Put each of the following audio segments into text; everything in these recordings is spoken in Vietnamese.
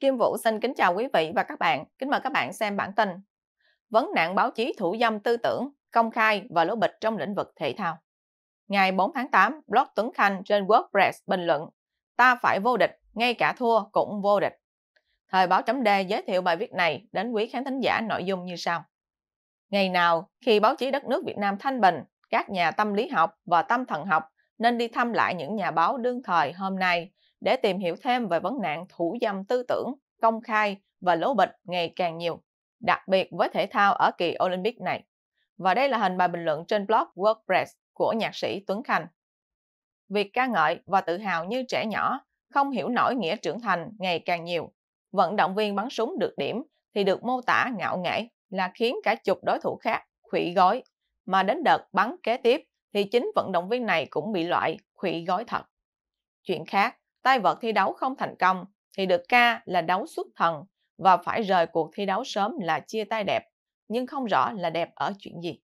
Kim Vũ xin kính chào quý vị và các bạn. Kính mời các bạn xem bản tin. Vấn nạn báo chí thủ dâm tư tưởng, công khai và lỗ bịch trong lĩnh vực thể thao. Ngày 4 tháng 8, blog Tuấn Khanh trên WordPress bình luận Ta phải vô địch, ngay cả thua cũng vô địch. Thời báo chấm D giới thiệu bài viết này đến quý khán thính giả nội dung như sau. Ngày nào, khi báo chí đất nước Việt Nam thanh bình, các nhà tâm lý học và tâm thần học nên đi thăm lại những nhà báo đương thời hôm nay để tìm hiểu thêm về vấn nạn thủ dâm tư tưởng, công khai và lố bịch ngày càng nhiều, đặc biệt với thể thao ở kỳ Olympic này. Và đây là hình bài bình luận trên blog WordPress của nhạc sĩ Tuấn Khanh. Việc ca ngợi và tự hào như trẻ nhỏ, không hiểu nổi nghĩa trưởng thành ngày càng nhiều. Vận động viên bắn súng được điểm thì được mô tả ngạo nghễ là khiến cả chục đối thủ khác khủy gói, mà đến đợt bắn kế tiếp thì chính vận động viên này cũng bị loại khủy gói thật. Chuyện khác, tay vợt thi đấu không thành công thì được ca là đấu xuất thần và phải rời cuộc thi đấu sớm là chia tay đẹp, nhưng không rõ là đẹp ở chuyện gì.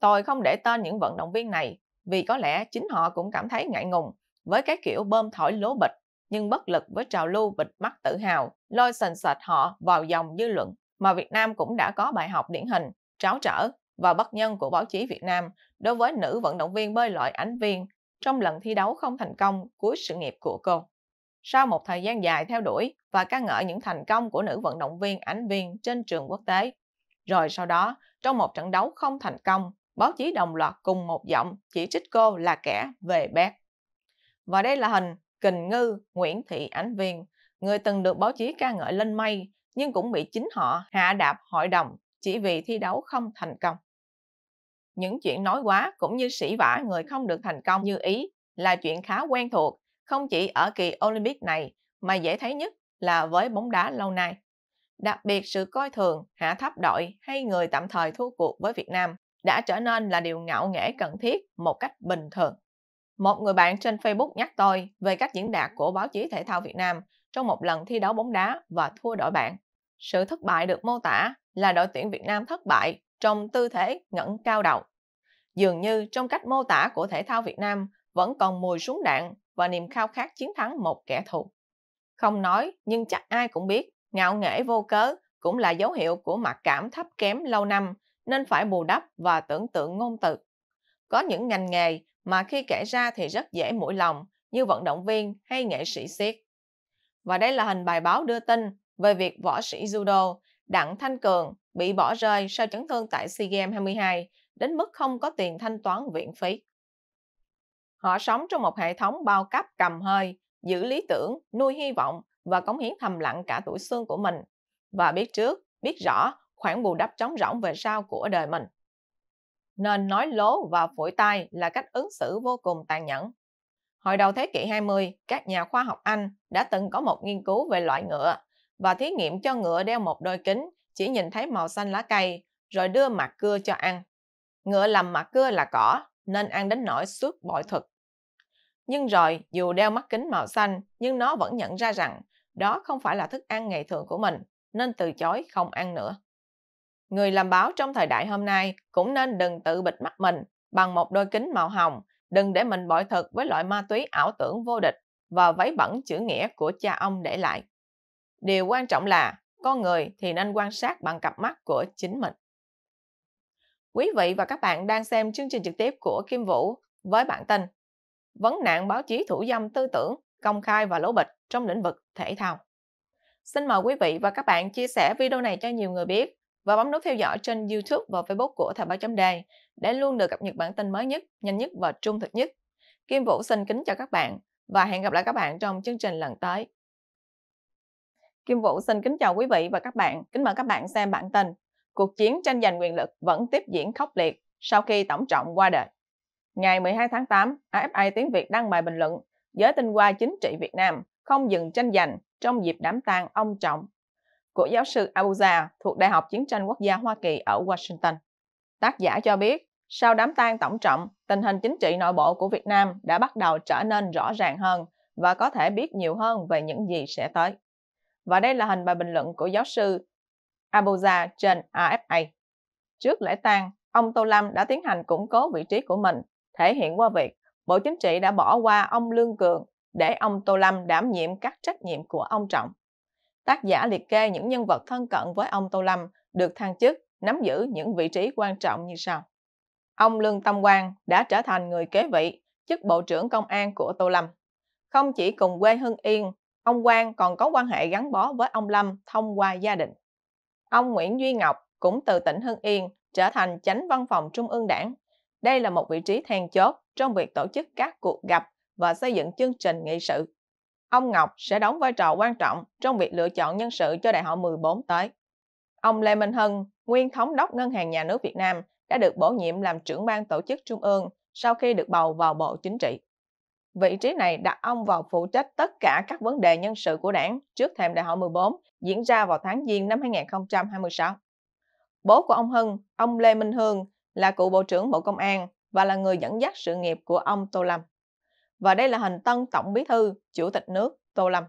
Tôi không để tên những vận động viên này vì có lẽ chính họ cũng cảm thấy ngại ngùng với cái kiểu bơm thổi lố bịch nhưng bất lực với trào lưu bịt mắt tự hào lôi sần sệt họ vào dòng dư luận mà Việt Nam cũng đã có bài học điển hình, tráo trở và bất nhân của báo chí Việt Nam đối với nữ vận động viên bơi loại Ánh Viên trong lần thi đấu không thành công cuối sự nghiệp của cô. Sau một thời gian dài theo đuổi và ca ngợi những thành công của nữ vận động viên Ánh viên trên trường quốc tế, rồi sau đó, trong một trận đấu không thành công, báo chí đồng loạt cùng một giọng chỉ trích cô là kẻ về bét. Và đây là hình Kình Ngư Nguyễn Thị Ánh Viên, người từng được báo chí ca ngợi lên mây nhưng cũng bị chính họ hạ đạp hội đồng chỉ vì thi đấu không thành công. Những chuyện nói quá cũng như sĩ vả người không được thành công như ý là chuyện khá quen thuộc, không chỉ ở kỳ Olympic này mà dễ thấy nhất là với bóng đá lâu nay. Đặc biệt sự coi thường, hạ thấp đội hay người tạm thời thua cuộc với Việt Nam đã trở nên là điều ngạo nghễ cần thiết một cách bình thường. Một người bạn trên Facebook nhắc tôi về cách diễn đạt của báo chí thể thao Việt Nam trong một lần thi đấu bóng đá và thua đội bạn. Sự thất bại được mô tả là đội tuyển Việt Nam thất bại trong tư thế ngẩng cao đầu. Dường như trong cách mô tả của thể thao Việt Nam vẫn còn mùi súng đạn và niềm khao khát chiến thắng một kẻ thù. Không nói nhưng chắc ai cũng biết, ngạo nghễ vô cớ cũng là dấu hiệu của mặc cảm thấp kém lâu năm nên phải bù đắp và tưởng tượng ngôn từ. Có những ngành nghề mà khi kể ra thì rất dễ mũi lòng như vận động viên hay nghệ sĩ siết. Và đây là hình bài báo đưa tin về việc võ sĩ judo Đặng Thanh Cường bị bỏ rơi sau chấn thương tại SEA Games 22 đến mức không có tiền thanh toán viện phí. Họ sống trong một hệ thống bao cấp cầm hơi, giữ lý tưởng, nuôi hy vọng và cống hiến thầm lặng cả tuổi xương của mình và biết trước, biết rõ khoảng bù đắp trống rỗng về sau của đời mình. Nên nói lố và phổi tai là cách ứng xử vô cùng tàn nhẫn. Hồi đầu thế kỷ 20, các nhà khoa học Anh đã từng có một nghiên cứu về loại ngựa và thí nghiệm cho ngựa đeo một đôi kính chỉ nhìn thấy màu xanh lá cây rồi đưa mạc cưa cho ăn. Ngựa lầm mạc cưa là cỏ nên ăn đến nỗi suốt bội thực. Nhưng rồi dù đeo mắt kính màu xanh nhưng nó vẫn nhận ra rằng đó không phải là thức ăn ngày thường của mình nên từ chối không ăn nữa. Người làm báo trong thời đại hôm nay cũng nên đừng tự bịt mắt mình bằng một đôi kính màu hồng, đừng để mình bội thực với loại ma túy ảo tưởng vô địch và vấy bẩn chữ nghĩa của cha ông để lại. Điều quan trọng là con người thì nên quan sát bằng cặp mắt của chính mình. Quý vị và các bạn đang xem chương trình trực tiếp của Kim Vũ với bản tin Vấn nạn báo chí thủ dâm tư tưởng, công khai và lỗ bịch trong lĩnh vực thể thao. Xin mời quý vị và các bạn chia sẻ video này cho nhiều người biết và bấm nút theo dõi trên YouTube và Facebook của Thời báo chấm đề để luôn được cập nhật bản tin mới nhất, nhanh nhất và trung thực nhất. Kim Vũ xin kính chào các bạn và hẹn gặp lại các bạn trong chương trình lần tới. Kim Vũ xin kính chào quý vị và các bạn. Kính mời các bạn xem bản tin. Cuộc chiến tranh giành quyền lực vẫn tiếp diễn khốc liệt sau khi Tổng trọng qua đời. Ngày 12 tháng 8, AFI Tiếng Việt đăng bài bình luận giới tinh hoa chính trị Việt Nam không dừng tranh giành trong dịp đám tang ông Trọng của giáo sư Abuja thuộc Đại học Chiến tranh Quốc gia Hoa Kỳ ở Washington. Tác giả cho biết, sau đám tang tổng trọng, tình hình chính trị nội bộ của Việt Nam đã bắt đầu trở nên rõ ràng hơn và có thể biết nhiều hơn về những gì sẽ tới. Và đây là hình bài bình luận của giáo sư Abuja trên AFA. Trước lễ tang, ông Tô Lâm đã tiến hành củng cố vị trí của mình, thể hiện qua việc Bộ Chính trị đã bỏ qua ông Lương Cường để ông Tô Lâm đảm nhiệm các trách nhiệm của ông Trọng. Tác giả liệt kê những nhân vật thân cận với ông Tô Lâm được thăng chức, nắm giữ những vị trí quan trọng như sau. Ông Lương Tâm Quang đã trở thành người kế vị, chức Bộ trưởng Công an của Tô Lâm. Không chỉ cùng quê Hưng Yên Ông Quang còn có quan hệ gắn bó với ông Lâm thông qua gia đình. Ông Nguyễn Duy Ngọc cũng từ tỉnh Hưng Yên trở thành chánh văn phòng Trung ương Đảng. Đây là một vị trí then chốt trong việc tổ chức các cuộc gặp và xây dựng chương trình nghị sự. Ông Ngọc sẽ đóng vai trò quan trọng trong việc lựa chọn nhân sự cho đại hội 14 tới. Ông Lê Minh Hân, nguyên thống đốc Ngân hàng Nhà nước Việt Nam, đã được bổ nhiệm làm trưởng ban tổ chức Trung ương sau khi được bầu vào Bộ Chính trị. Vị trí này đặt ông vào phụ trách tất cả các vấn đề nhân sự của đảng trước thềm đại hội 14 diễn ra vào tháng Giêng năm 2026. Bố của ông Hưng, ông Lê Minh Hương, là cựu Bộ trưởng Bộ Công an và là người dẫn dắt sự nghiệp của ông Tô Lâm. Và đây là hình tân Tổng Bí Thư, Chủ tịch nước Tô Lâm.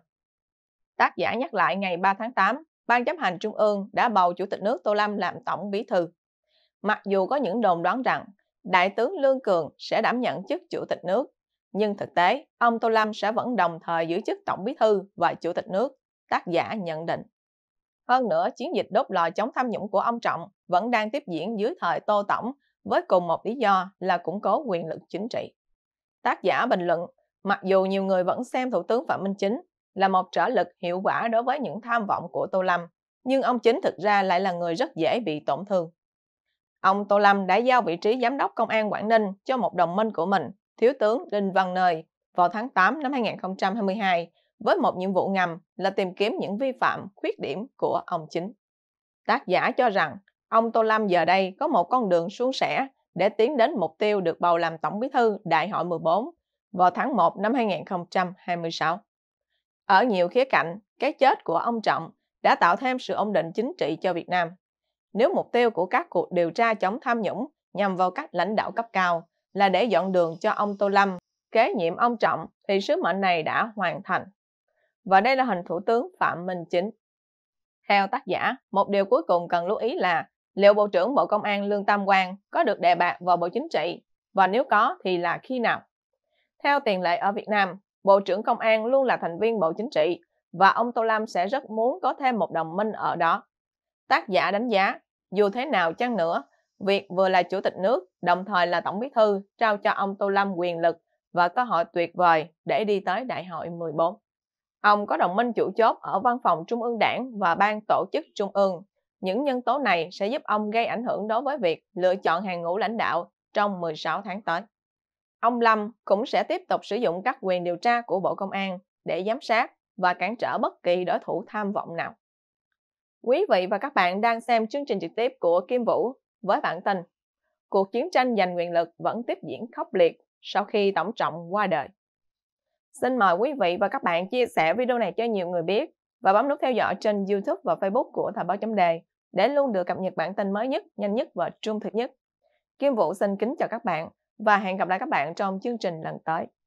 Tác giả nhắc lại ngày 3 tháng 8, Ban chấp hành Trung ương đã bầu Chủ tịch nước Tô Lâm làm Tổng Bí Thư. Mặc dù có những đồn đoán rằng Đại tướng Lương Cường sẽ đảm nhận chức Chủ tịch nước nhưng thực tế, ông Tô Lâm sẽ vẫn đồng thời giữ chức Tổng Bí thư và Chủ tịch nước, tác giả nhận định. Hơn nữa, chiến dịch đốt lò chống tham nhũng của ông Trọng vẫn đang tiếp diễn dưới thời Tô Tổng với cùng một lý do là củng cố quyền lực chính trị. Tác giả bình luận, mặc dù nhiều người vẫn xem Thủ tướng Phạm Minh Chính là một trở lực hiệu quả đối với những tham vọng của Tô Lâm, nhưng ông Chính thực ra lại là người rất dễ bị tổn thương. Ông Tô Lâm đã giao vị trí giám đốc công an Quảng Ninh cho một đồng minh của mình Thiếu tướng Đinh Văn Nơi vào tháng 8 năm 2022 với một nhiệm vụ ngầm là tìm kiếm những vi phạm, khuyết điểm của ông chính. Tác giả cho rằng ông Tô Lâm giờ đây có một con đường suôn sẻ để tiến đến mục tiêu được bầu làm Tổng Bí thư Đại hội 14 vào tháng 1 năm 2026. Ở nhiều khía cạnh, cái chết của ông Trọng đã tạo thêm sự ổn định chính trị cho Việt Nam. Nếu mục tiêu của các cuộc điều tra chống tham nhũng nhằm vào các lãnh đạo cấp cao, là để dọn đường cho ông Tô Lâm, kế nhiệm ông Trọng thì sứ mệnh này đã hoàn thành. Và đây là hình thủ tướng Phạm Minh Chính. Theo tác giả, một điều cuối cùng cần lưu ý là liệu Bộ trưởng Bộ Công an Lương Tam Quang có được đề bạt vào Bộ Chính trị và nếu có thì là khi nào? Theo tiền lệ ở Việt Nam, Bộ trưởng Công an luôn là thành viên Bộ Chính trị và ông Tô Lâm sẽ rất muốn có thêm một đồng minh ở đó. Tác giả đánh giá, dù thế nào chăng nữa Việc vừa là chủ tịch nước, đồng thời là tổng bí thư, trao cho ông Tô Lâm quyền lực và cơ hội tuyệt vời để đi tới đại hội 14. Ông có đồng minh chủ chốt ở văn phòng Trung ương Đảng và ban tổ chức Trung ương. Những nhân tố này sẽ giúp ông gây ảnh hưởng đối với việc lựa chọn hàng ngũ lãnh đạo trong 16 tháng tới. Ông Lâm cũng sẽ tiếp tục sử dụng các quyền điều tra của Bộ Công an để giám sát và cản trở bất kỳ đối thủ tham vọng nào. Quý vị và các bạn đang xem chương trình trực tiếp của Kim Vũ với bản tin, cuộc chiến tranh giành quyền lực vẫn tiếp diễn khốc liệt sau khi Tổng trọng qua đời. Xin mời quý vị và các bạn chia sẻ video này cho nhiều người biết và bấm nút theo dõi trên YouTube và Facebook của Thời báo chấm đề để luôn được cập nhật bản tin mới nhất, nhanh nhất và trung thực nhất. Kim Vũ xin kính chào các bạn và hẹn gặp lại các bạn trong chương trình lần tới.